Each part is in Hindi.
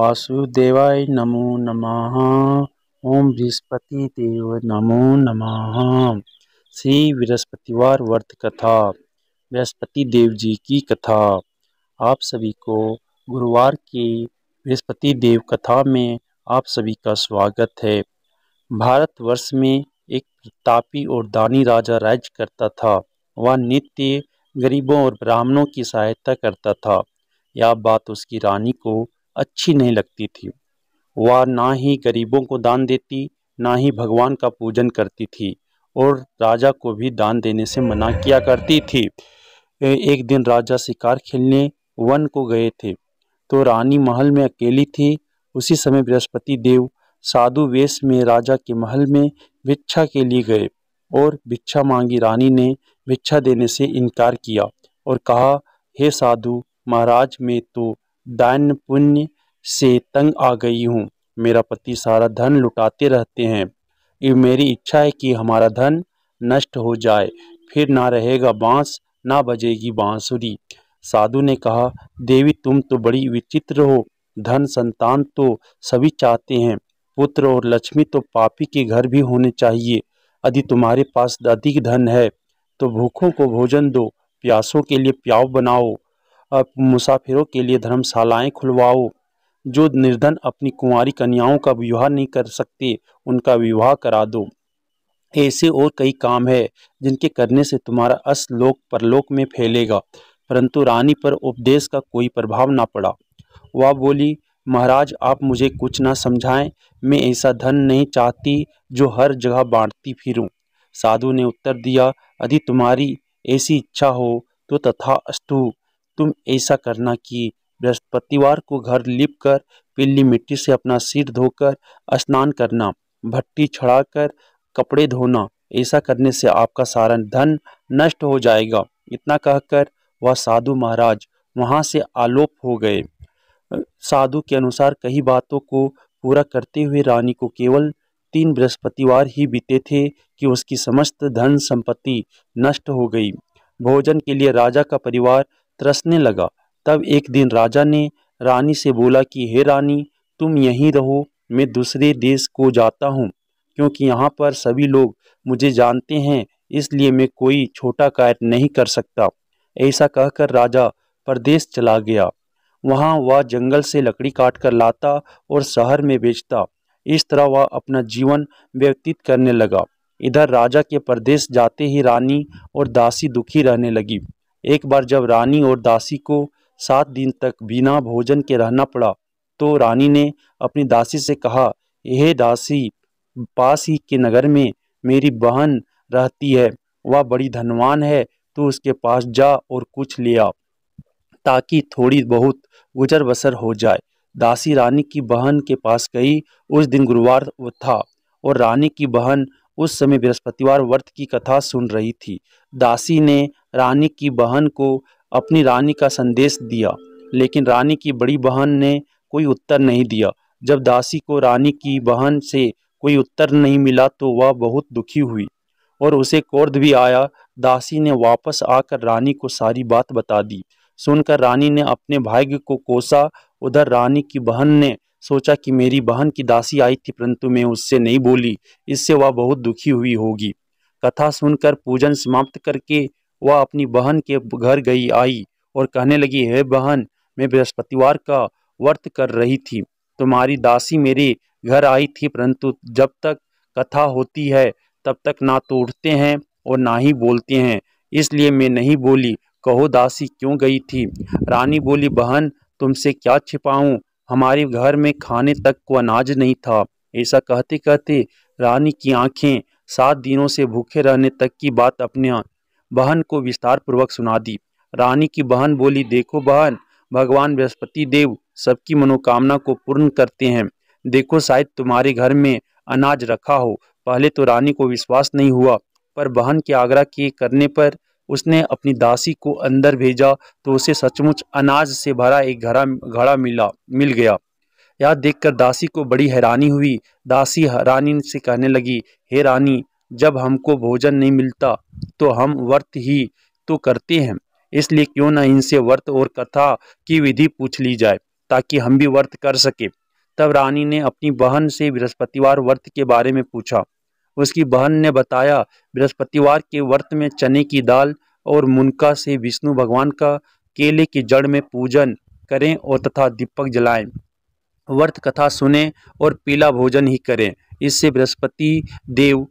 वासुदेवाय नमो नमः ओम बृहस्पति देव नमो नमः श्री बृहस्पतिवार व्रत कथा बृहस्पति देव जी की कथा आप सभी को गुरुवार की बृहस्पति देव कथा में आप सभी का स्वागत है भारतवर्ष में एक प्रतापी और दानी राजा राज्य करता था वह नित्य गरीबों और ब्राह्मणों की सहायता करता था यह बात उसकी रानी को अच्छी नहीं लगती थी वह ना ही गरीबों को दान देती ना ही भगवान का पूजन करती थी और राजा को भी दान देने से मना किया करती थी एक दिन राजा शिकार खेलने वन को गए थे तो रानी महल में अकेली थी उसी समय बृहस्पति देव साधु वेश में राजा के महल में भिक्षा के लिए गए और भिक्षा मांगी रानी ने भिक्षा देने से इनकार किया और कहा हे साधु महाराज मैं तो दान पुण्य से तंग आ गई हूँ मेरा पति सारा धन लुटाते रहते हैं ये मेरी इच्छा है कि हमारा धन नष्ट हो जाए फिर ना रहेगा बांस ना बजेगी बांसुरी साधु ने कहा देवी तुम तो बड़ी विचित्र हो धन संतान तो सभी चाहते हैं पुत्र और लक्ष्मी तो पापी के घर भी होने चाहिए यदि तुम्हारे पास अधिक धन है तो भूखों को भोजन दो प्यासों के लिए प्याव बनाओ मुसाफिरों के लिए धर्मशालाएं खुलवाओ जो निर्धन अपनी कुंवारी कन्याओं का विवाह नहीं कर सकते उनका विवाह करा दो ऐसे और कई काम है जिनके करने से तुम्हारा अस लोक परलोक में फैलेगा परंतु रानी पर उपदेश का कोई प्रभाव ना पड़ा वह बोली महाराज आप मुझे कुछ ना समझाएं मैं ऐसा धन नहीं चाहती जो हर जगह बांटती फिरूं। साधु ने उत्तर दिया यदि तुम्हारी ऐसी इच्छा हो तो तथा अस्तु तुम ऐसा करना कि बृहस्पतिवार को घर लिप कर पीली मिट्टी से अपना सिर धोकर स्नान करना भट्टी चढ़ाकर कपड़े धोना ऐसा करने से आपका सारा धन नष्ट हो जाएगा इतना कहकर वह साधु महाराज वहाँ से आलोप हो गए साधु के अनुसार कई बातों को पूरा करते हुए रानी को केवल तीन बृहस्पतिवार ही बीते थे कि उसकी समस्त धन संपत्ति नष्ट हो गई भोजन के लिए राजा का परिवार तरसने लगा तब एक दिन राजा ने रानी से बोला कि हे रानी तुम यहीं रहो मैं दूसरे देश को जाता हूँ क्योंकि यहाँ पर सभी लोग मुझे जानते हैं इसलिए मैं कोई छोटा कार्य नहीं कर सकता ऐसा कहकर राजा प्रदेश चला गया वहाँ वह जंगल से लकड़ी काट कर लाता और शहर में बेचता इस तरह वह अपना जीवन व्यतीत करने लगा इधर राजा के प्रदेश जाते ही रानी और दासी दुखी रहने लगी एक बार जब रानी और दासी को सात दिन तक बिना भोजन के रहना पड़ा तो रानी ने अपनी दासी से कहा यह दासी पास ही के नगर में मेरी बहन रहती है वह बड़ी धनवान है तो उसके पास जा और कुछ ले आ ताकि थोड़ी बहुत गुजर बसर हो जाए दासी रानी की बहन के पास गई उस दिन गुरुवार था और रानी की बहन उस समय बृहस्पतिवार व्रत की कथा सुन रही थी दासी ने रानी की बहन को अपनी रानी का संदेश दिया लेकिन रानी की बड़ी बहन ने कोई उत्तर नहीं दिया जब दासी को रानी की बहन से कोई उत्तर नहीं मिला तो वह बहुत दुखी हुई और उसे कोर्द भी आया दासी ने वापस आकर रानी को सारी बात बता दी सुनकर रानी ने अपने भाग्य को कोसा उधर रानी की बहन ने सोचा कि मेरी बहन की दासी आई थी परंतु मैं उससे नहीं बोली इससे वह बहुत दुखी हुई होगी कथा सुनकर पूजन समाप्त करके वह अपनी बहन के घर गई आई और कहने लगी हे बहन मैं बृहस्पतिवार का व्रत कर रही थी तुम्हारी दासी मेरे घर आई थी परंतु जब तक कथा होती है तब तक ना तो उठते हैं और ना ही बोलते हैं इसलिए मैं नहीं बोली कहो दासी क्यों गई थी रानी बोली बहन तुमसे क्या छिपाऊं हमारे घर में खाने तक को अनाज नहीं था ऐसा कहते कहते रानी की आंखें सात दिनों से भूखे रहने तक की बात अपने बहन को विस्तार पूर्वक सुना दी रानी की बहन बोली देखो बहन भगवान बृहस्पति देव सबकी मनोकामना को पूर्ण करते हैं देखो शायद तुम्हारे घर में अनाज रखा हो पहले तो रानी को विश्वास नहीं हुआ पर बहन के आग्रह के करने पर उसने अपनी दासी को अंदर भेजा तो उसे सचमुच अनाज से भरा एक घड़ा घड़ा मिला मिल गया यह देखकर दासी को बड़ी हैरानी हुई दासी रानी से कहने लगी हे रानी जब हमको भोजन नहीं मिलता तो हम व्रत ही तो करते हैं इसलिए क्यों ना इनसे व्रत और कथा की विधि पूछ ली जाए ताकि हम भी व्रत कर सके तब रानी ने अपनी बहन से बृहस्पतिवार व्रत के बारे में पूछा उसकी बहन ने बताया बृहस्पतिवार के व्रत में चने की दाल और मुनका से विष्णु भगवान का केले की जड़ में पूजन करें और तथा दीपक जलाएं व्रत कथा सुने और पीला भोजन ही करें इससे बृहस्पति देव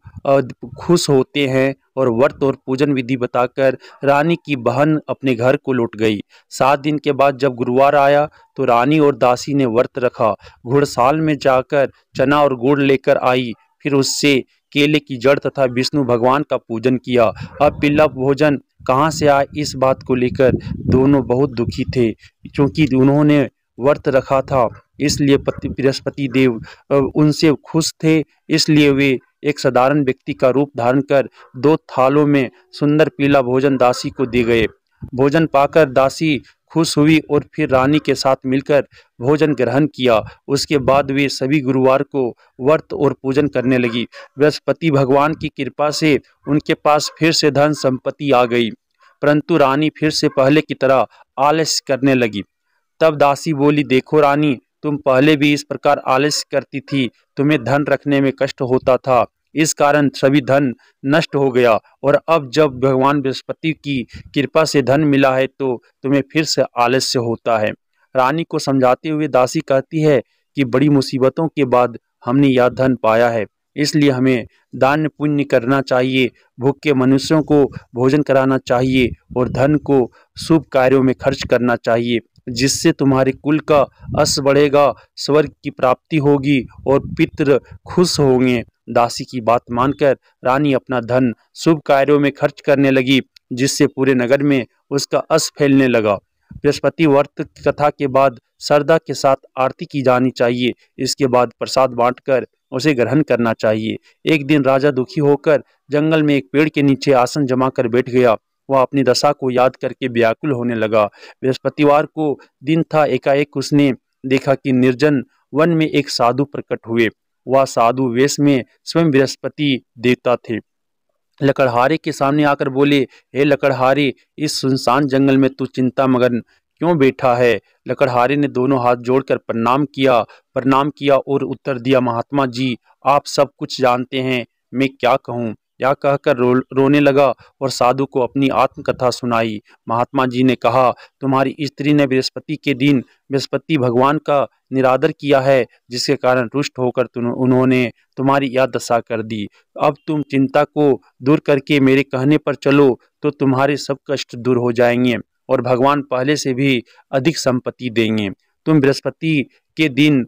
खुश होते हैं और व्रत और पूजन विधि बताकर रानी की बहन अपने घर को लौट गई सात दिन के बाद जब गुरुवार आया तो रानी और दासी ने व्रत रखा घुड़साल में जाकर चना और गुड़ लेकर आई फिर उससे केले की जड़ तथा विष्णु भगवान का पूजन किया अब पिल्ला भोजन कहाँ से आए इस बात को लेकर दोनों बहुत दुखी थे क्योंकि उन्होंने व्रत रखा था इसलिए पति बृहस्पति देव उनसे खुश थे इसलिए वे एक साधारण व्यक्ति का रूप धारण कर दो थालों में सुंदर पीला भोजन दासी को दे गए भोजन पाकर दासी खुश हुई और फिर रानी के साथ मिलकर भोजन ग्रहण किया उसके बाद वे सभी गुरुवार को व्रत और पूजन करने लगी बृहस्पति भगवान की कृपा से उनके पास फिर से धन संपत्ति आ गई परंतु रानी फिर से पहले की तरह आलस्य करने लगी तब दासी बोली देखो रानी तुम पहले भी इस प्रकार आलस्य करती थी तुम्हें धन रखने में कष्ट होता था इस कारण सभी धन नष्ट हो गया और अब जब भगवान बृहस्पति की कृपा से धन मिला है तो तुम्हें फिर से आलस्य होता है रानी को समझाते हुए दासी कहती है कि बड़ी मुसीबतों के बाद हमने यह धन पाया है इसलिए हमें दान पुण्य करना चाहिए भूख के मनुष्यों को भोजन कराना चाहिए और धन को शुभ कार्यों में खर्च करना चाहिए जिससे तुम्हारे कुल का अस बढ़ेगा स्वर्ग की प्राप्ति होगी और पितृ खुश होंगे दासी की बात मानकर रानी अपना धन शुभ कार्यों में खर्च करने लगी जिससे पूरे नगर में उसका अस फैलने लगा बृहस्पति व्रत कथा के बाद श्रद्धा के साथ आरती की जानी चाहिए इसके बाद प्रसाद बांटकर उसे ग्रहण करना चाहिए एक दिन राजा दुखी होकर जंगल में एक पेड़ के नीचे आसन जमा कर बैठ गया वह अपनी दशा को याद करके व्याकुल होने लगा बृहस्पतिवार को दिन था एकाएक उसने देखा कि निर्जन वन में एक साधु प्रकट हुए वह साधु वेश में स्वयं बृहस्पति देवता थे लकड़हारे के सामने आकर बोले हे लकड़हारे इस सुनसान जंगल में तू चिंता मगन क्यों बैठा है लकड़हारे ने दोनों हाथ जोड़कर प्रणाम किया प्रणाम किया और उत्तर दिया महात्मा जी आप सब कुछ जानते हैं मैं क्या कहूँ यह कहकर रो, रोने लगा और साधु को अपनी आत्मकथा सुनाई महात्मा जी ने कहा तुम्हारी स्त्री ने बृहस्पति के दिन बृहस्पति भगवान का निरादर किया है जिसके कारण रुष्ट होकर उन्होंने तुम्हारी याद दशा कर दी अब तुम चिंता को दूर करके मेरे कहने पर चलो तो तुम्हारे सब कष्ट दूर हो जाएंगे और भगवान पहले से भी अधिक संपत्ति देंगे तुम बृहस्पति के दिन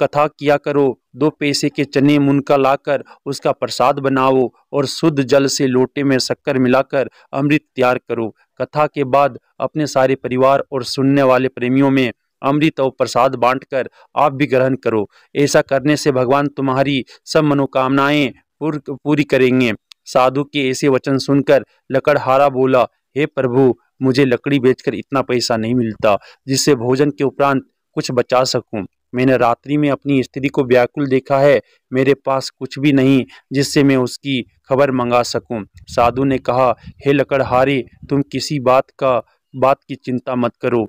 कथा किया करो दो पैसे के चने मुनका लाकर उसका प्रसाद बनाओ और शुद्ध जल से लोटे में शक्कर मिलाकर अमृत तैयार करो कथा के बाद अपने सारे परिवार और सुनने वाले प्रेमियों में अमृत और प्रसाद बांटकर आप भी ग्रहण करो ऐसा करने से भगवान तुम्हारी सब मनोकामनाएं पूरी करेंगे साधु के ऐसे वचन सुनकर लकड़हारा बोला हे प्रभु मुझे लकड़ी बेचकर इतना पैसा नहीं मिलता जिससे भोजन के उपरांत कुछ बचा सकूं मैंने रात्रि में अपनी स्त्री को व्याकुल देखा है मेरे पास कुछ भी नहीं जिससे मैं उसकी खबर मंगा सकूं। साधु ने कहा हे लकड़हारे तुम किसी बात का बात की चिंता मत करो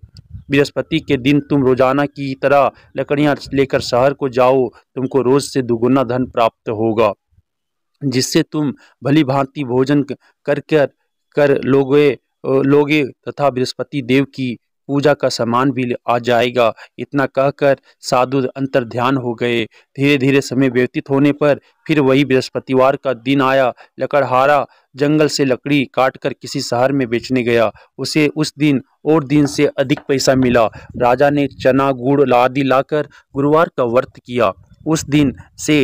बृहस्पति के दिन तुम रोजाना की तरह लकड़ियां लेकर शहर को जाओ तुमको रोज से दुगुना धन प्राप्त होगा जिससे तुम भली भांति भोजन कर कर, कर लोगे लोगे तथा बृहस्पति देव की पूजा का सामान भी आ जाएगा इतना कहकर साधु अंतर ध्यान हो गए धीरे धीरे समय व्यतीत होने पर फिर वही बृहस्पतिवार का दिन आया लकड़हारा जंगल से लकड़ी काटकर किसी शहर में बेचने गया उसे उस दिन और दिन से अधिक पैसा मिला राजा ने चना गुड़ आदि लाकर गुरुवार का व्रत किया उस दिन से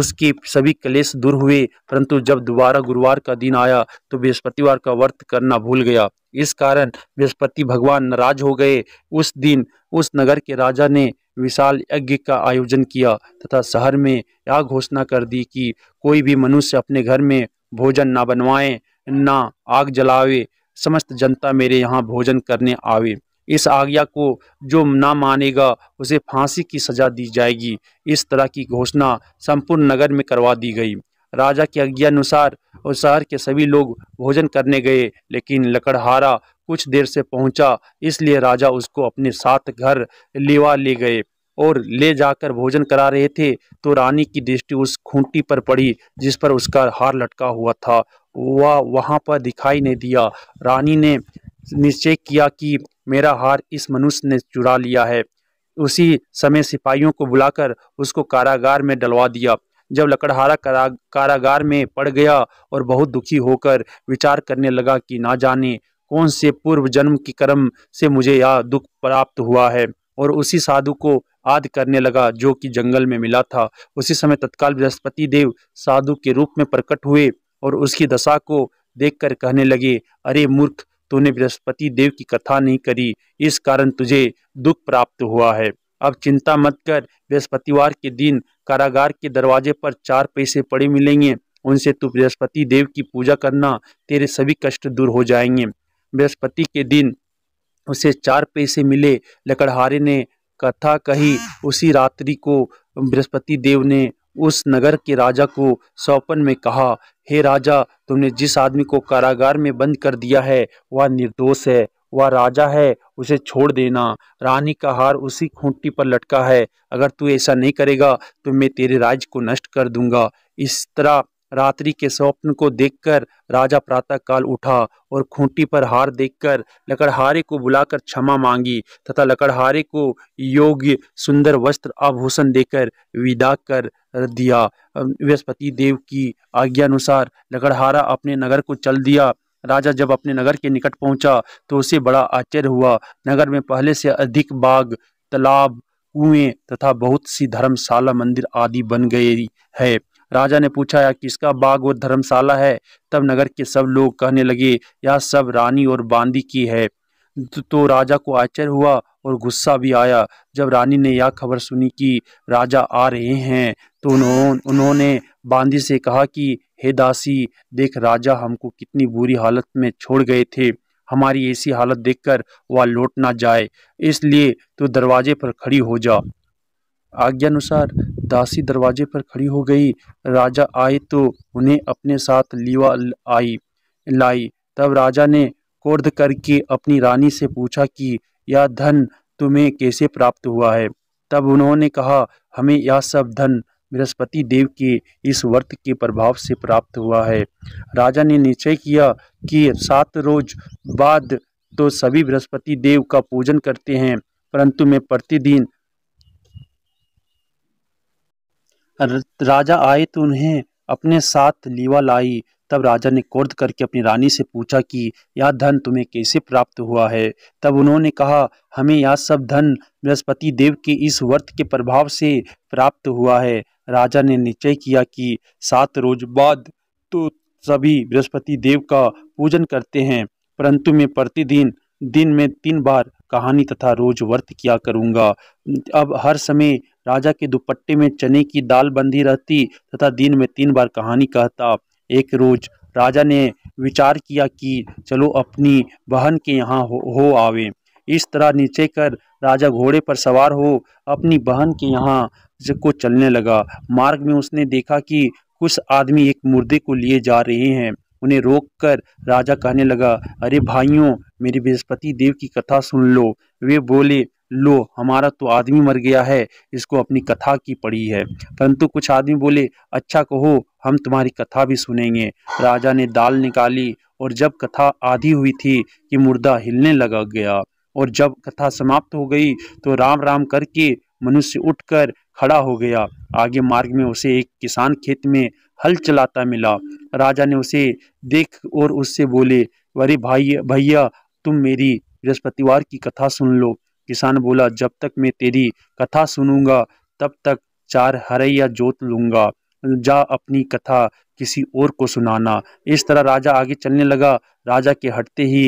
उसके सभी क्लेश दूर हुए परंतु जब दोबारा गुरुवार का दिन आया तो बृहस्पतिवार का व्रत करना भूल गया इस कारण बृहस्पति भगवान नाराज हो गए उस दिन उस नगर के राजा ने विशाल यज्ञ का आयोजन किया तथा शहर में यह घोषणा कर दी कि कोई भी मनुष्य अपने घर में भोजन ना बनवाए ना आग जलावे समस्त जनता मेरे यहाँ भोजन करने आवे इस आज्ञा को जो ना मानेगा उसे फांसी की सजा दी जाएगी इस तरह की घोषणा संपूर्ण नगर में करवा दी गई राजा की आज्ञा अनुसार और शहर के सभी लोग भोजन करने गए लेकिन लकड़हारा कुछ देर से पहुंचा इसलिए राजा उसको अपने साथ घर लेवा ले गए और ले जाकर भोजन करा रहे थे तो रानी की दृष्टि उस खूंटी पर पड़ी जिस पर उसका हार लटका हुआ था वह वहाँ पर दिखाई नहीं दिया रानी ने निश्चय किया कि मेरा हार इस मनुष्य ने चुरा लिया है उसी समय सिपाहियों को बुलाकर उसको कारागार में डलवा दिया जब लकड़हारा कारागार में पड़ गया और बहुत दुखी होकर विचार करने लगा कि ना जाने कौन से पूर्व जन्म की कर्म से मुझे यह दुख प्राप्त हुआ है और उसी साधु को आद करने लगा जो कि जंगल में मिला था उसी समय तत्काल बृहस्पति देव साधु के रूप में प्रकट हुए और उसकी दशा को देखकर कहने लगे अरे मूर्ख तूने बृहस्पति देव की कथा नहीं करी इस कारण तुझे दुख प्राप्त हुआ है अब चिंता मत कर बृहस्पतिवार के दिन कारागार के दरवाजे पर चार पैसे पड़े मिलेंगे उनसे तू बृहस्पति देव की पूजा करना तेरे सभी कष्ट दूर हो जाएंगे बृहस्पति के दिन उसे चार पैसे मिले लकड़हारे ने कथा कही उसी रात्रि को बृहस्पति देव ने उस नगर के राजा को सौपन में कहा हे राजा तुमने जिस आदमी को कारागार में बंद कर दिया है वह निर्दोष है वह राजा है उसे छोड़ देना रानी का हार उसी खूंटी पर लटका है अगर तू ऐसा नहीं करेगा तो मैं तेरे राज्य को नष्ट कर दूंगा इस तरह रात्रि के स्वप्न को देखकर राजा प्रातःकाल उठा और खूंटी पर हार देखकर लकड़हारे को बुलाकर क्षमा मांगी तथा लकड़हारे को योग्य सुंदर वस्त्र आभूषण देकर विदा कर दिया बृहस्पति देव की आज्ञानुसार लकड़हारा अपने नगर को चल दिया राजा जब अपने नगर के निकट पहुंचा तो उसे बड़ा आश्चर्य हुआ नगर में पहले से अधिक बाग तालाब कुएं तथा बहुत सी धर्मशाला मंदिर आदि बन गए है राजा ने पूछा किसका बाग और धर्मशाला है तब नगर के सब लोग कहने लगे यह सब रानी और बांदी की है तो, तो राजा को आश्चर्य हुआ और गुस्सा भी आया जब रानी ने यह खबर सुनी कि राजा आ रहे हैं तो उन्होंने बांदी से कहा कि हे दासी देख राजा हमको कितनी बुरी हालत में छोड़ गए थे हमारी ऐसी हालत देखकर वह लौट ना जाए इसलिए तू तो दरवाजे पर खड़ी हो जा आज्ञानुसार दासी दरवाजे पर खड़ी हो गई राजा आए तो उन्हें अपने साथ लीवा आई लाई तब राजा ने क्रोध करके अपनी रानी से पूछा कि यह धन तुम्हें कैसे प्राप्त हुआ है तब उन्होंने कहा हमें यह सब धन बृहस्पति देव के इस व्रत के प्रभाव से प्राप्त हुआ है राजा ने निश्चय किया कि सात रोज बाद तो सभी बृहस्पति देव का पूजन करते हैं परंतु मैं प्रतिदिन राजा आए तो उन्हें अपने साथ लीवा लाई तब राजा ने क्रोध करके अपनी रानी से पूछा कि यह धन तुम्हें कैसे प्राप्त हुआ है तब उन्होंने कहा हमें यह सब धन बृहस्पति देव के इस व्रत के प्रभाव से प्राप्त हुआ है राजा ने निश्चय किया कि सात रोज बाद तो सभी बृहस्पति देव का पूजन करते हैं परंतु मैं प्रतिदिन दिन में तीन बार कहानी तथा रोज व्रत किया करूँगा अब हर समय राजा के दुपट्टे में चने की दाल बंधी रहती तथा दिन में तीन बार कहानी कहता एक रोज राजा ने विचार किया कि चलो अपनी बहन के यहाँ हो, हो आवे इस तरह नीचे कर राजा घोड़े पर सवार हो अपनी बहन के यहाँ को चलने लगा मार्ग में उसने देखा कि कुछ आदमी एक मुर्दे को लिए जा रहे हैं उन्हें रोक कर राजा कहने लगा अरे भाइयों मेरे बृहस्पति देव की कथा सुन लो वे बोले लो हमारा तो आदमी मर गया है इसको अपनी कथा की पड़ी है परंतु कुछ आदमी बोले अच्छा कहो हम तुम्हारी कथा भी सुनेंगे राजा ने दाल निकाली और जब कथा आधी हुई थी कि मुर्दा हिलने लगा गया और जब कथा समाप्त हो गई तो राम राम करके मनुष्य उठकर खड़ा हो गया आगे मार्ग में उसे एक किसान खेत में हल चलाता मिला राजा ने उसे देख और उससे बोले अरे भाई भैया तुम मेरी बृहस्पतिवार की कथा सुन लो किसान बोला जब तक मैं तेरी कथा सुनूंगा तब तक चार हरैया जोत लूंगा जा अपनी कथा किसी और को सुनाना इस तरह राजा आगे चलने लगा राजा के हटते ही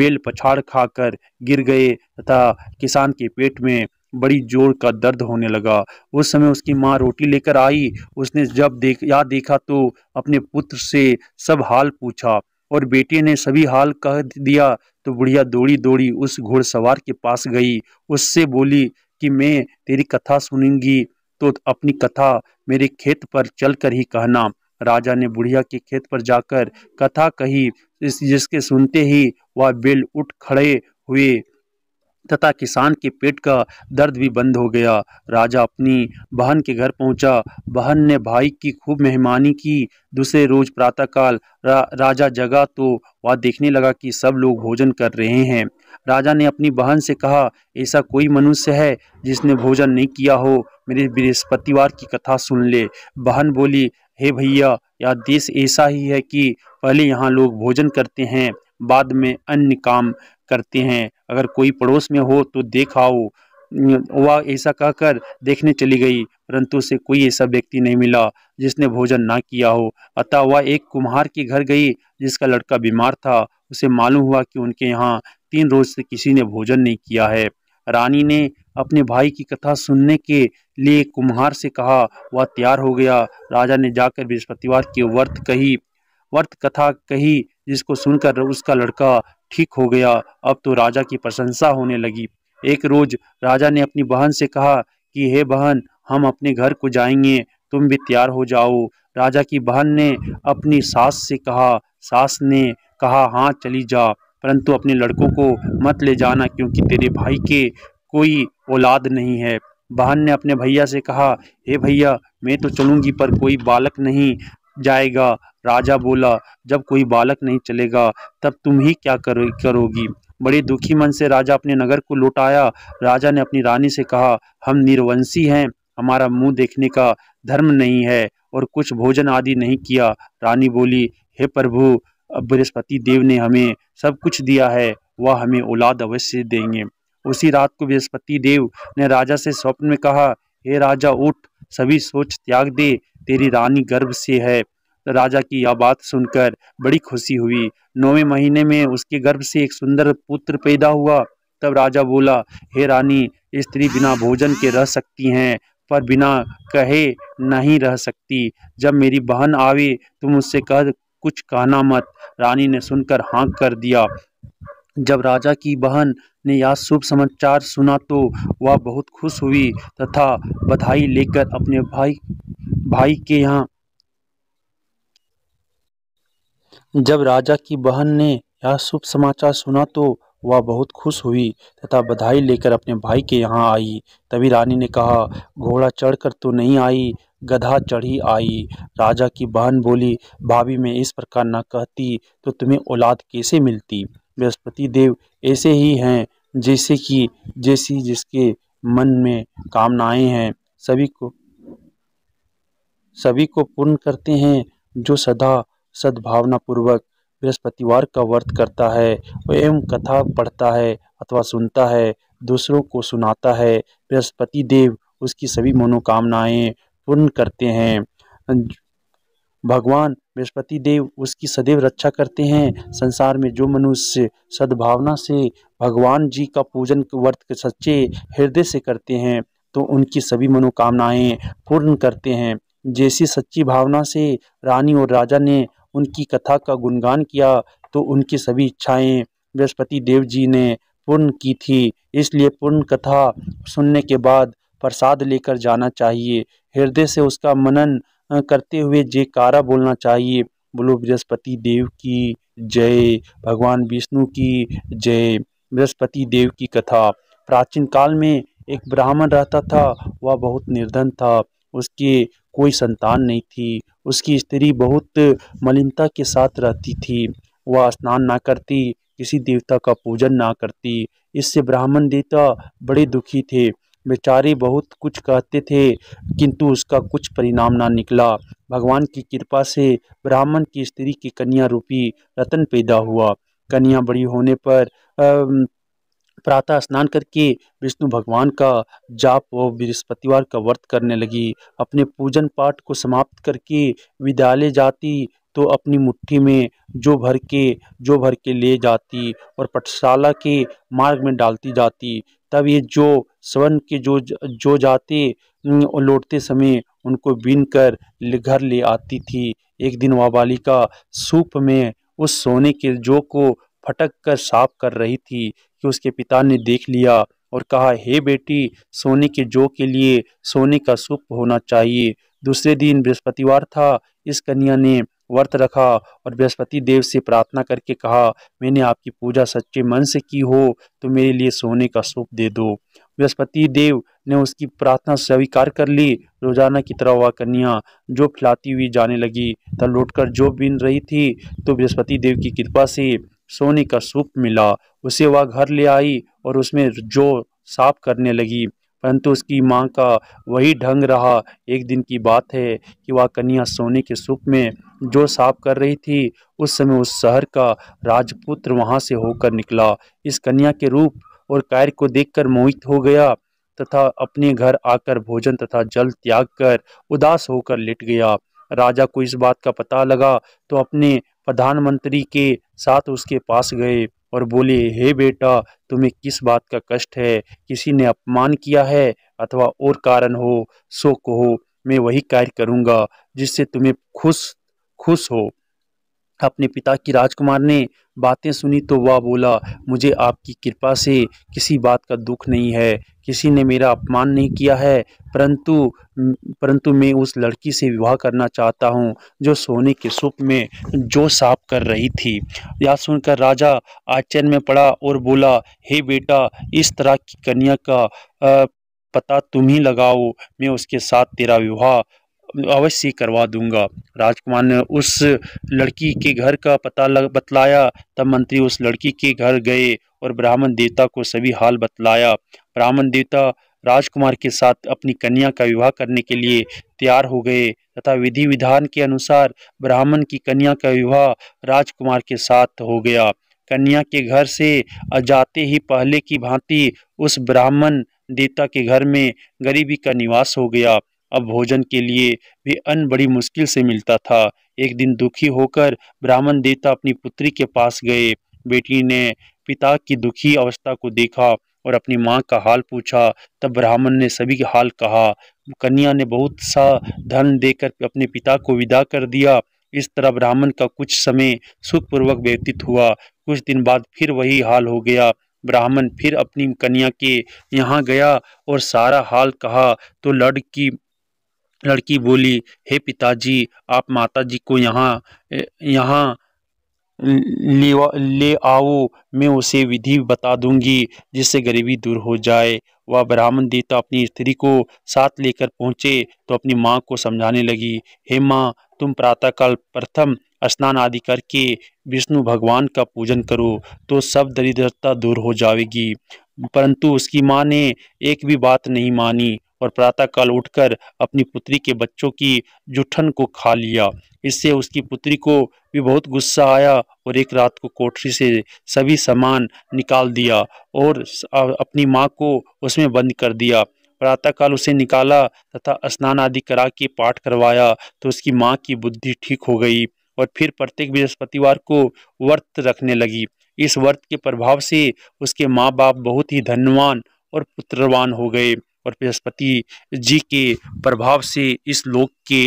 बेल पछाड़ खाकर गिर गए तथा किसान के पेट में बड़ी जोर का दर्द होने लगा उस समय उसकी माँ रोटी लेकर आई उसने जब देख या देखा तो अपने पुत्र से सब हाल पूछा और बेटे ने सभी हाल कह दिया तो बुढ़िया दौड़ी दौड़ी उस घोड़सवार के पास गई उससे बोली कि मैं तेरी कथा सुनूंगी तो अपनी कथा मेरे खेत पर चलकर ही कहना राजा ने बुढ़िया के खेत पर जाकर कथा कही जिसके सुनते ही वह बेल उठ खड़े हुए तथा किसान के पेट का दर्द भी बंद हो गया राजा अपनी बहन के घर पहुंचा बहन ने भाई की खूब मेहमानी की दूसरे रोज प्रातःकाल रा, राजा जगा तो वह देखने लगा कि सब लोग भोजन कर रहे हैं राजा ने अपनी बहन से कहा ऐसा कोई मनुष्य है जिसने भोजन नहीं किया हो मेरे बृहस्पतिवार की कथा सुन ले बहन बोली हे भैया यह देश ऐसा ही है कि पहले यहाँ लोग भोजन करते हैं बाद में अन्य काम करते हैं अगर कोई पड़ोस में हो तो देखाओ वह ऐसा कहकर देखने चली गई परंतु उसे कोई ऐसा व्यक्ति नहीं मिला जिसने भोजन ना किया हो अतः वह एक कुम्हार के घर गई जिसका लड़का बीमार था उसे मालूम हुआ कि उनके यहाँ तीन रोज से किसी ने भोजन नहीं किया है रानी ने अपने भाई की कथा सुनने के लिए कुम्हार से कहा वह तैयार हो गया राजा ने जाकर बृहस्पतिवार की वर्त कही वर्त कथा कही जिसको सुनकर उसका लड़का ठीक हो गया अब तो राजा की प्रशंसा होने लगी एक रोज राजा ने अपनी बहन से कहा कि हे बहन हम अपने घर को जाएंगे तुम भी तैयार हो जाओ राजा की बहन ने अपनी सास से कहा सास ने कहा हाँ चली जा परंतु अपने लड़कों को मत ले जाना क्योंकि तेरे भाई के कोई औलाद नहीं है बहन ने अपने भैया से कहा हे भैया मैं तो चलूँगी पर कोई बालक नहीं जाएगा राजा बोला जब कोई बालक नहीं चलेगा तब तुम ही क्या करो करोगी बड़े दुखी मन से राजा अपने नगर को लौटाया राजा ने अपनी रानी से कहा हम निर्वंशी हैं हमारा मुंह देखने का धर्म नहीं है और कुछ भोजन आदि नहीं किया रानी बोली हे प्रभु अब बृहस्पति देव ने हमें सब कुछ दिया है वह हमें औलाद अवश्य देंगे उसी रात को बृहस्पति देव ने राजा से स्वप्न में कहा हे राजा उठ सभी सोच त्याग दे तेरी रानी गर्भ से है राजा की यह बात सुनकर बड़ी खुशी हुई नौवें महीने में उसके गर्भ से एक सुंदर पुत्र पैदा हुआ तब राजा बोला हे रानी स्त्री बिना भोजन के रह सकती हैं पर बिना कहे नहीं रह सकती जब मेरी बहन आवे तुम उससे कह कुछ कहना मत रानी ने सुनकर हाँक कर दिया जब राजा की बहन ने यह शुभ समाचार सुना तो वह बहुत खुश हुई तथा बधाई लेकर अपने भाई भाई के यहाँ जब राजा की बहन ने यह शुभ समाचार सुना तो वह बहुत खुश हुई तथा बधाई लेकर अपने भाई के यहाँ आई तभी रानी ने कहा घोड़ा चढ़कर तो नहीं आई गधा चढ़ी आई राजा की बहन बोली भाभी मैं इस प्रकार न कहती तो तुम्हें औलाद कैसे मिलती बृहस्पति देव ऐसे ही हैं जैसे कि जैसी जिसके मन में कामनाएं हैं सभी को सभी को पूर्ण करते हैं जो सदा सद्भावनापूर्वक बृहस्पतिवार का व्रत करता है एवं कथा पढ़ता है अथवा सुनता है दूसरों को सुनाता है बृहस्पति देव उसकी सभी मनोकामनाएं पूर्ण करते हैं भगवान बृहस्पति देव उसकी सदैव रक्षा करते हैं संसार में जो मनुष्य सद्भावना से भगवान जी का पूजन व्रत सच्चे हृदय से करते हैं तो उनकी सभी मनोकामनाएं पूर्ण करते हैं जैसी सच्ची भावना से रानी और राजा ने उनकी कथा का गुणगान किया तो उनकी सभी इच्छाएं बृहस्पति देव जी ने पूर्ण की थी इसलिए पूर्ण कथा सुनने के बाद प्रसाद लेकर जाना चाहिए हृदय से उसका मनन करते हुए कारा बोलना चाहिए बोलो बृहस्पति देव की जय भगवान विष्णु की जय बृहस्पति देव की कथा प्राचीन काल में एक ब्राह्मण रहता था वह बहुत निर्धन था उसके कोई संतान नहीं थी उसकी स्त्री बहुत मलिनता के साथ रहती थी वह स्नान ना करती किसी देवता का पूजन ना करती इससे ब्राह्मण देवता बड़े दुखी थे बेचारे बहुत कुछ कहते थे किंतु उसका कुछ परिणाम ना निकला भगवान की कृपा से ब्राह्मण की स्त्री की कन्या रूपी रतन पैदा हुआ कन्या बड़ी होने पर आ, प्रातः स्नान करके विष्णु भगवान का जाप व बृहस्पतिवार का व्रत करने लगी अपने पूजन पाठ को समाप्त करके विद्यालय जाती तो अपनी मुट्ठी में जो भर के जो भर के ले जाती और पठशाला के मार्ग में डालती जाती तब ये जो स्वर्ण के जो जो जाते लौटते समय उनको बीन कर घर ले आती थी एक दिन वह बालिका सूप में उस सोने के जो को फटक कर साफ कर रही थी कि उसके पिता ने देख लिया और कहा हे बेटी सोने के जौ के लिए सोने का सूप होना चाहिए दूसरे दिन बृहस्पतिवार था इस कन्या ने व्रत रखा और बृहस्पति देव से प्रार्थना करके कहा मैंने आपकी पूजा सच्चे मन से की हो तो मेरे लिए सोने का सूप दे दो बृहस्पति देव ने उसकी प्रार्थना स्वीकार कर ली रोजाना की तरह वह कन्या जो खिलाती हुई जाने लगी तब लौटकर जो बीन रही थी तो बृहस्पति देव की कृपा से सोने का सूप मिला उसे वह घर ले आई और उसमें जो साफ करने लगी परंतु उसकी माँ का वही ढंग रहा एक दिन की बात है कि वह कन्या सोने के सूप में जो साफ कर रही थी उस समय उस शहर का राजपुत्र वहाँ से होकर निकला इस कन्या के रूप और कार्य को देखकर मोहित हो गया तथा अपने घर आकर भोजन तथा जल त्याग कर उदास होकर लेट गया राजा को इस बात का पता लगा तो अपने प्रधानमंत्री के साथ उसके पास गए और बोले हे बेटा तुम्हें किस बात का कष्ट है किसी ने अपमान किया है अथवा और कारण हो शो कहो मैं वही कार्य करूँगा जिससे तुम्हें खुश खुश हो अपने पिता की राजकुमार ने बातें सुनी तो वह बोला मुझे आपकी कृपा से किसी बात का दुख नहीं है किसी ने मेरा अपमान नहीं किया है परंतु परंतु मैं उस लड़की से विवाह करना चाहता हूँ जो सोने के सुप में जो साफ कर रही थी यह सुनकर राजा आश्चर्य में पड़ा और बोला हे बेटा इस तरह की कन्या का आ, पता तुम ही लगाओ मैं उसके साथ तेरा विवाह अवश्य करवा दूंगा राजकुमार ने उस लड़की के घर का पता लग बतलाया तब मंत्री उस लड़की के घर गए और ब्राह्मण देवता को सभी हाल बतलाया ब्राह्मण देवता राजकुमार के साथ अपनी कन्या का विवाह करने के लिए तैयार हो गए तथा विधि विधान के अनुसार ब्राह्मण की कन्या का विवाह राजकुमार के साथ हो गया कन्या के घर से जाते ही पहले की भांति उस ब्राह्मण देवता के घर में गरीबी का निवास हो गया अब भोजन के लिए भी अन्न बड़ी मुश्किल से मिलता था एक दिन दुखी होकर ब्राह्मण देवता अपनी पुत्री के पास गए बेटी ने पिता की दुखी अवस्था को देखा और अपनी माँ का हाल पूछा तब ब्राह्मण ने सभी का हाल कहा कन्या ने बहुत सा धन देकर अपने पिता को विदा कर दिया इस तरह ब्राह्मण का कुछ समय सुखपूर्वक व्यतीत हुआ कुछ दिन बाद फिर वही हाल हो गया ब्राह्मण फिर अपनी कन्या के यहाँ गया और सारा हाल कहा तो लड़की लड़की बोली हे पिताजी आप माताजी को यहाँ यहाँ ले, ले आओ मैं उसे विधि बता दूंगी जिससे गरीबी दूर हो जाए वह ब्राह्मण देवता अपनी स्त्री को साथ लेकर पहुँचे तो अपनी माँ को समझाने लगी हे माँ तुम प्रातःकाल प्रथम स्नान आदि करके विष्णु भगवान का पूजन करो तो सब दरिद्रता दूर हो जाएगी परंतु उसकी माँ ने एक भी बात नहीं मानी और प्रातःकाल उठकर अपनी पुत्री के बच्चों की जुठन को खा लिया इससे उसकी पुत्री को भी बहुत गुस्सा आया और एक रात को कोठरी से सभी सामान निकाल दिया और अपनी माँ को उसमें बंद कर दिया प्रातःकाल उसे निकाला तथा स्नान आदि करा के पाठ करवाया तो उसकी माँ की बुद्धि ठीक हो गई और फिर प्रत्येक बृहस्पतिवार को व्रत रखने लगी इस व्रत के प्रभाव से उसके माँ बाप बहुत ही धनवान और पुत्रवान हो गए और बृहस्पति जी के प्रभाव से इस लोक के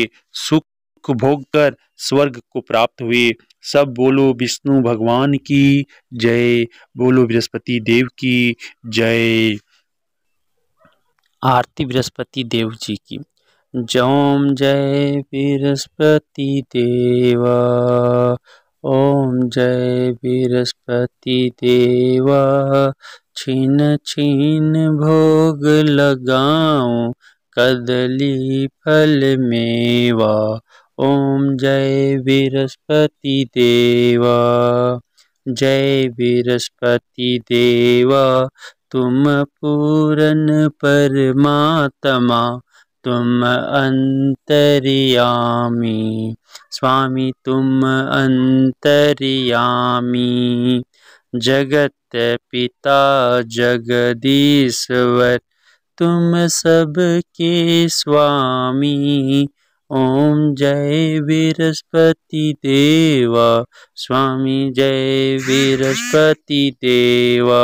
सुख भोग कर स्वर्ग को प्राप्त हुए सब बोलो विष्णु भगवान की जय बोलो बृहस्पति देव की जय आरती बृहस्पति देव जी की जौम जय बृहस्पति देवा ओम जय बृहस्पति देवा छिन छीन भोग लगाओ कदली फल मेवा ओम जय बृहस्पति देवा जय बृहस्पति देवा तुम पूरन परमात्मा तुम अंतरियामी स्वामी तुम अंतरियामी जगत पिता जगदीश्वर तुम सबके स्वामी ओम जय बृहस्पति देवा स्वामी जय बृहस्पति देवा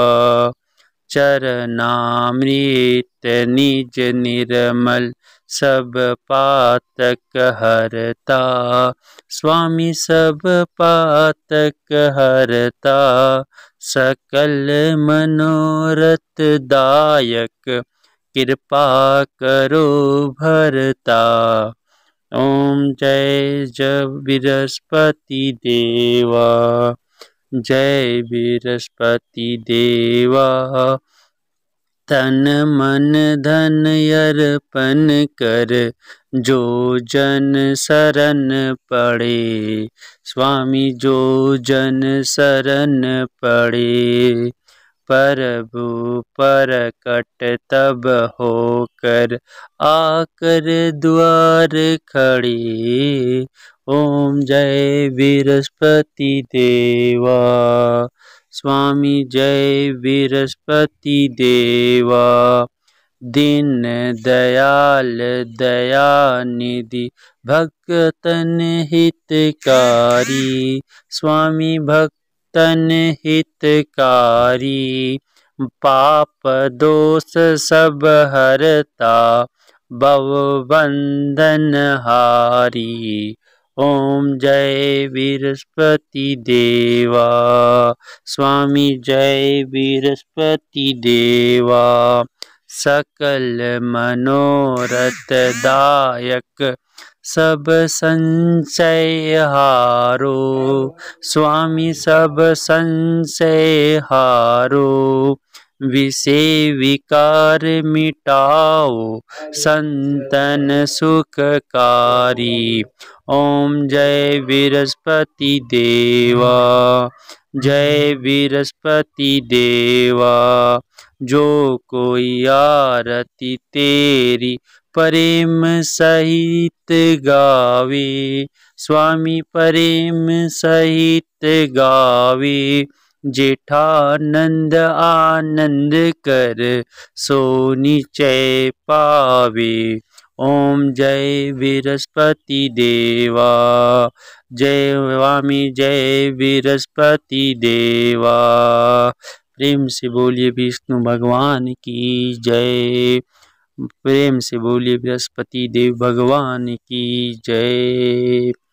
चरणामृत निज निर्मल सब पातक हरता स्वामी सब पातक हरता सकल मनोरथ दायक कृपा करो भरता ओम जय जय बृहस्पति देवा जय बृहस्पति देवा तन मन धन अर्पण कर जो जन शरण पड़े स्वामी जो जन शरण पड़े प्रभु परकट तब होकर आकर द्वार खड़ी ओम जय बृहस्पति देवा स्वामी जय बृहस्पति देवा दीन दयाल दयानिधि भक्तन हितकारी स्वामी भक्तन हितकारी पाप दोष सब हरता बव बंधन हारी ॐ जय देवा स्वामी जय देवा सकल मनोरथदायक सब संशय हारो स्वामी सब संशय हारो विषे विकार मिटाओ संतन सुखकारी ओम जय बृहस्पति देवा जय बृहस्पति देवा जो कोई आरती तेरी प्रेम सहित गावे स्वामी प्रेम सहित गावे जेठानंद आनंद कर सोनिचय पावे ओम जय बृहस्पति देवा जय वामी जय बृहस्पति देवा प्रेम से बोलिए विष्णु भगवान की जय प्रेम से बोलिए बृहस्पति देव भगवान की जय